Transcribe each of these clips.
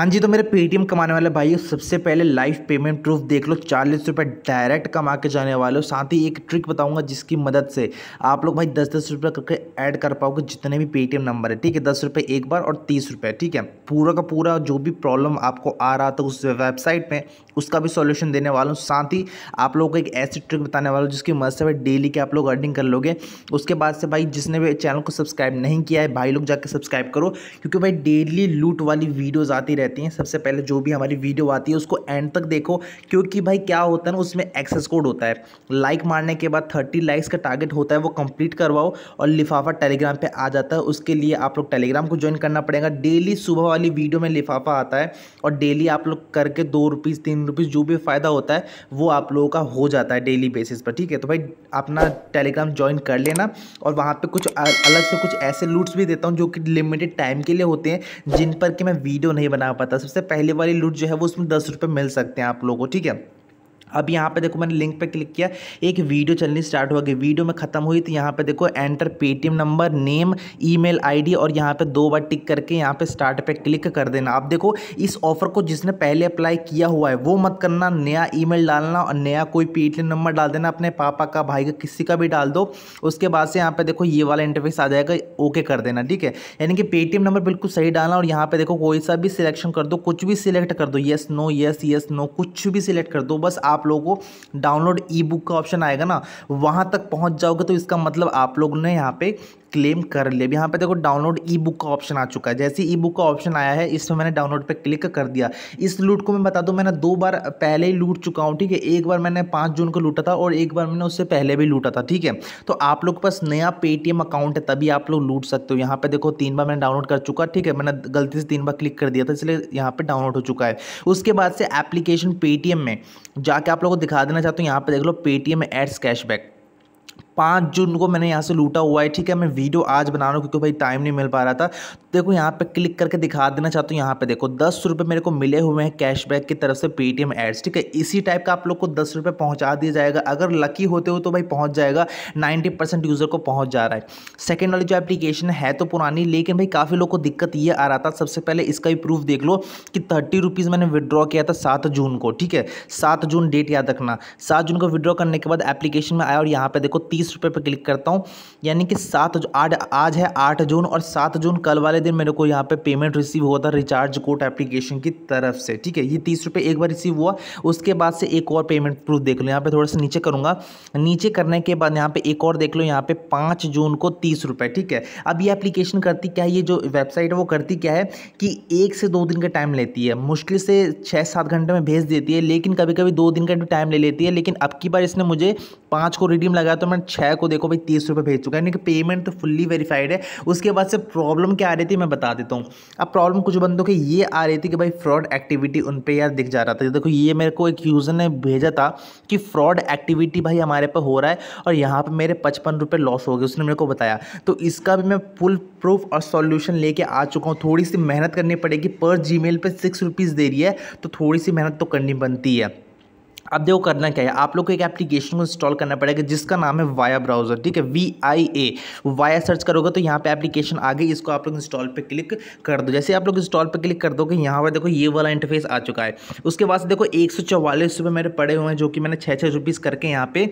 हाँ जी तो मेरे पेटीएम कमाने वाले भाई सबसे पहले लाइव पेमेंट प्रूफ देख लो चालीस रुपये डायरेक्ट कमा के जाने वाले हो साथ ही एक ट्रिक बताऊंगा जिसकी मदद से आप लोग भाई दस दस रुपये करके ऐड कर पाओगे जितने भी पेटीएम नंबर है ठीक है दस रुपये एक बार और तीस रुपये ठीक है पूरा का पूरा जो भी प्रॉब्लम आपको आ रहा था उस वेबसाइट में उसका भी सोल्यूशन देने वाला हूँ साथ ही आप लोग को एक ऐसी ट्रिक बताने वाला हूँ जिसकी मदद से भाई डेली के आप लोग अर्निंग कर लोगे उसके बाद से भाई जिसने भी चैनल को सब्सक्राइब नहीं किया है भाई लोग जाकर सब्सक्राइब करो क्योंकि भाई डेली लूट वाली वीडियोज़ आती रहती रहती हैं सबसे पहले जो भी हमारी वीडियो आती है उसको एंड तक देखो क्योंकि भाई क्या होता है ना उसमें एक्सेस कोड होता है लाइक मारने के बाद थर्टी लाइक्स का टारगेट होता है वो कंप्लीट करवाओ और लिफाफा टेलीग्राम पर आ जाता है उसके लिए आप लोग टेलीग्राम को ज्वाइन करना पड़ेगा डेली सुबह वाली वीडियो में लिफाफा आता है और डेली आप लोग करके दो रुपीज़ तीन रुपीज़ जो भी फ़ायदा होता है वो आप लोगों का हो जाता है डेली बेसिस पर ठीक है तो भाई अपना टेलीग्राम ज्वाइन कर लेना और वहाँ पे कुछ अलग से कुछ ऐसे लूट्स भी देता हूँ जो कि लिमिटेड टाइम के लिए होते हैं जिन पर कि मैं वीडियो नहीं बना पता सबसे पहले वाली लूट जो है वो उसमें दस रुपये मिल सकते हैं आप लोगों को ठीक है अब यहाँ पे देखो मैंने लिंक पे क्लिक किया एक वीडियो चलनी स्टार्ट हो गई वीडियो में खत्म हुई तो यहाँ पे देखो enter Paytm number name email ID और यहाँ पे दो बार टिक करके यहाँ पे स्टार्ट पे क्लिक कर देना आप देखो इस ऑफर को जिसने पहले अप्लाई किया हुआ है वो मत करना नया ईमेल डालना और नया कोई पेटीएम नंबर डाल देना अपने पापा का भाई का किसी का भी डाल दो उसके बाद से यहाँ पर देखो ये वाला इंटरफेस आ जाएगा ओके कर देना ठीक है यानी कि पेटीएम नंबर बिल्कुल सही डालना और यहाँ पर देखो कोई सा भी सिलेक्शन कर दो कुछ भी सिलेक्ट कर दो yes no yes yes no कुछ भी सिलेक्ट कर दो बस आप आप लोगों को डाउनलोड ई बुक का ऑप्शन आएगा ना वहाँ तक पहुँच जाओगे तो इसका मतलब आप लोग ने यहाँ पे क्लेम कर लिया अब यहाँ पे देखो डाउनलोड ई बुक का ऑप्शन आ चुका है जैसे ई बुक का ऑप्शन आया है इसमें मैंने डाउनलोड पे क्लिक कर दिया इस लूट को मैं बता दूँ मैंने दो बार पहले ही लूट चुका हूँ ठीक है एक बार मैंने पाँच जून को लूटा था और एक बार मैंने उससे पहले भी लूटा था ठीक है तो आप लोग के पास नया पेटीएम अकाउंट है तभी आप लोग लूट सकते हो यहाँ पर देखो तीन बार मैंने डाउनलोड कर चुका ठीक है मैंने गलती से तीन बार क्लिक कर दिया था इसलिए यहाँ पर डाउनलोड हो चुका है उसके बाद से एप्लीकेशन पेटीएम में जाके आप लोगों को दिखा देना चाहता हूँ यहाँ पे देख लो पेटीएम एड्स कैशबैक पाँच जून को मैंने यहाँ से लूटा हुआ है ठीक है मैं वीडियो आज बना रहा हूँ क्योंकि भाई टाइम नहीं मिल पा रहा था देखो यहाँ पे क्लिक करके दिखा देना चाहता हूँ यहाँ पे देखो दस रुपये मेरे को मिले हुए हैं कैशबैक की तरफ से पेटीएम एड्स ठीक है इसी टाइप का आप लोग को दस रुपये पहुँचा दिया जाएगा अगर लकी होते हो तो भाई पहुँच जाएगा नाइन्टी यूज़र को पहुँच जा रहा है सेकेंड वाली जो एप्लीकेशन है तो पुरानी लेकिन भाई काफ़ी लोग को दिक्कत ये आ रहा था सबसे पहले इसका भी प्रूफ देख लो कि थर्टी रुपीज़ मैंने विड्रॉ किया था सात जून को ठीक है सात जून डेट याद रखना सात जून को विड्रॉ करने के बाद एप्लीकेशन में आया और यहाँ पर देखो तीस बीस रुपये पर क्लिक करता हूँ यानी कि सात आठ आज है आठ जून और सात जून कल वाले दिन मेरे को यहाँ पे पेमेंट रिसीव हुआ था रिचार्ज कोट एप्लीकेशन की तरफ से ठीक है ये तीस रुपये एक बार रिसीव हुआ उसके बाद से एक और पेमेंट प्रूफ देख लो यहाँ पे थोड़ा सा नीचे करूँगा नीचे करने के बाद यहाँ पे एक और देख लो यहाँ पे पाँच जून को तीस रुपये ठीक है अब ये एप्लीकेशन करती क्या है ये जो वेबसाइट है वो करती क्या है कि एक से दो दिन का टाइम लेती है मुश्किल से छः सात घंटे में भेज देती है लेकिन कभी कभी दो दिन का टाइम ले लेती है लेकिन अब की बार इसने मुझे पाँच को रिडीम लगाया तो मैंने छः को देखो भाई तीस रुपये भेज चुका है यानी कि पेमेंट तो फुल्ली वेरीफाइड है उसके बाद से प्रॉब्लम क्या आ रही थी मैं बता देता हूँ अब प्रॉब्लम कुछ बंदों की ये आ रही थी कि भाई फ्रॉड एक्टिविटी उन पर यार दिख जा रहा था देखो ये मेरे को एक यूज़र ने भेजा था कि फ्रॉड एक्टिविटी भाई हमारे पर हो रहा है और यहाँ पर मेरे पचपन रुपये लॉस हो गए उसने मेरे को बताया तो इसका भी मैं फुल प्रूफ और सॉल्यूशन लेके आ चुका हूँ थोड़ी सी मेहनत करनी पड़ेगी पर जी मेल सिक्स रुपीज़ दे रही है तो थोड़ी सी मेहनत तो करनी बनती है अब देखो करना क्या है आप लोग को एक एप्लीकेशन को इंस्टॉल करना पड़ेगा जिसका नाम है वाया ब्राउज़र ठीक है V I A via search करोगे तो यहाँ पे एप्लीकेशन आ गई इसको आप लोग इंस्टॉल पे क्लिक कर दो जैसे आप लोग इंस्टॉल पे क्लिक कर दोगे यहाँ पर देखो ये वाला इंटरफेस आ चुका है उसके बाद देखो एक सौ मेरे पड़े हुए हैं जो कि मैंने छः छः रुपीज़ करके यहाँ पे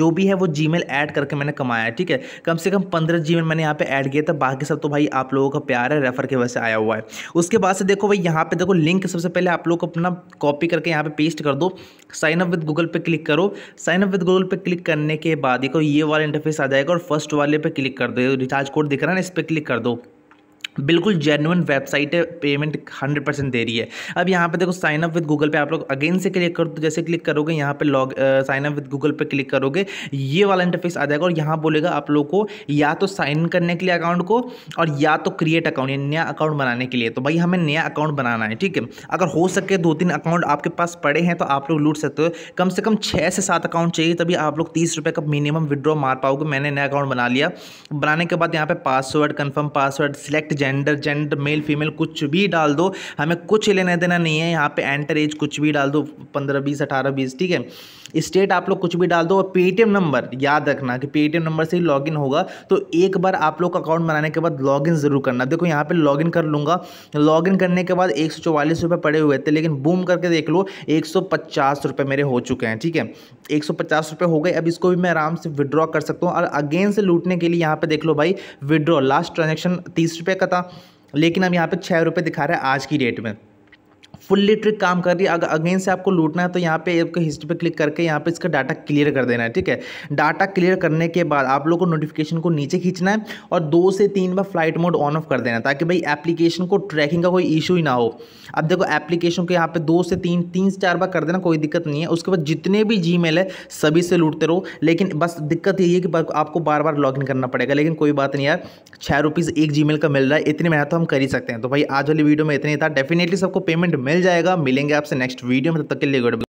जो भी है वो जी ऐड करके मैंने कमाया है ठीक है कम से कम पंद्रह जी मैंने यहाँ पे ऐड किया था बाकी सब तो भाई आप लोगों का प्यार है रेफर की वजह से आया हुआ है उसके बाद से देखो भाई यहाँ पे देखो लिंक सबसे पहले आप लोग अपना कॉपी करके यहाँ पे पेस्ट कर दो sign sign up with Google पे क्लिक करो साइन अप विद गूगल पे क्लिक करने के बाद देखो ये वाला इंटरफेस आ जाएगा और फर्स्ट वाले पे क्लिक कर दो रिचार्ज कोड दिख रहा है ना इस पर क्लिक कर दो बिल्कुल जेनुअन वेबसाइट है पेमेंट हंड्रेड परसेंट दे रही है अब यहाँ पे देखो साइन अप विद गूगल पे आप लोग अगेन से क्लिक कर तो जैसे क्लिक करोगे यहाँ पे log sign up with Google पे क्लिक करोगे ये वाला इंटरफेस आ जाएगा और यहाँ बोलेगा आप लोग को या तो साइन करने के लिए अकाउंट को और या तो क्रिएट अकाउंट या नया अकाउंट बनाने के लिए तो भाई हमें नया अकाउंट बनाना है ठीक है अगर हो सके दो तीन अकाउंट आपके पास पड़े हैं तो आप लोग लूट सकते हो कम से कम छः से सात अकाउंट चाहिए तभी आप लोग तीस रुपये का मिनिमम विड्रॉ मार पाओगे मैंने नया अकाउंट बना लिया बनाने के बाद यहाँ पर password confirm password select gender gender male female कुछ भी डाल दो हमें कुछ लेने देना नहीं है यहाँ पे एंटर एज कुछ भी डाल दो पंद्रह बीस अठारह बीस ठीक है स्टेट आप लोग कुछ भी डाल दो और पेटीएम नंबर याद रखना कि पेटीएम नंबर से ही लॉगिन होगा तो एक बार आप लोग का अकाउंट बनाने के बाद लॉगिन ज़रूर करना देखो यहाँ पे लॉगिन कर लूँगा लॉगिन करने के बाद एक सौ पड़े हुए थे लेकिन बूम करके देख लो एक सौ मेरे हो चुके हैं ठीक है एक सौ हो गए अब इसको भी मैं आराम से विड्रॉ कर सकता हूँ और अगेन से लूटने के लिए यहाँ पे देख लो भाई विड्रॉ लास्ट ट्रांजेक्शन तीस रुपये का का लेकिन हम यहाँ पर छः रुपये दिखा रहे हैं आज की डेट में फुल्ली ट्रिक काम कर रही है अगर अगेन से आपको लूटना है तो यहाँ पे आपको हिस्ट्री पे क्लिक करके यहाँ पे इसका डाटा क्लियर कर देना है ठीक है डाटा क्लियर करने के बाद आप लोग को नोटिफिकेशन को नीचे खींचना है और दो से तीन बार फ्लाइट मोड ऑन ऑफ कर देना ताकि भाई एप्लीकेशन को ट्रैकिंग का कोई इशू ही ना हो अब देखो एप्लीकेशन को यहाँ पे दो से तीन तीन से चार बार कर देना कोई दिक्कत नहीं है उसके बाद जितने भी जी है सभी से लूटते रहो लेकिन बस दिक्कत यही है कि आपको बार बार लॉग करना पड़ेगा लेकिन कोई बात नहीं यार छः रुपीज़ एक जी का मिल रहा है इतनी मेहनत तो हम कर ही सकते हैं तो भाई आज वाली वीडियो में इतनी था डेफिनेटली सबको पेमेंट मिल मिल जाएगा मिलेंगे आपसे नेक्स्ट वीडियो में तब तक के लिए गुड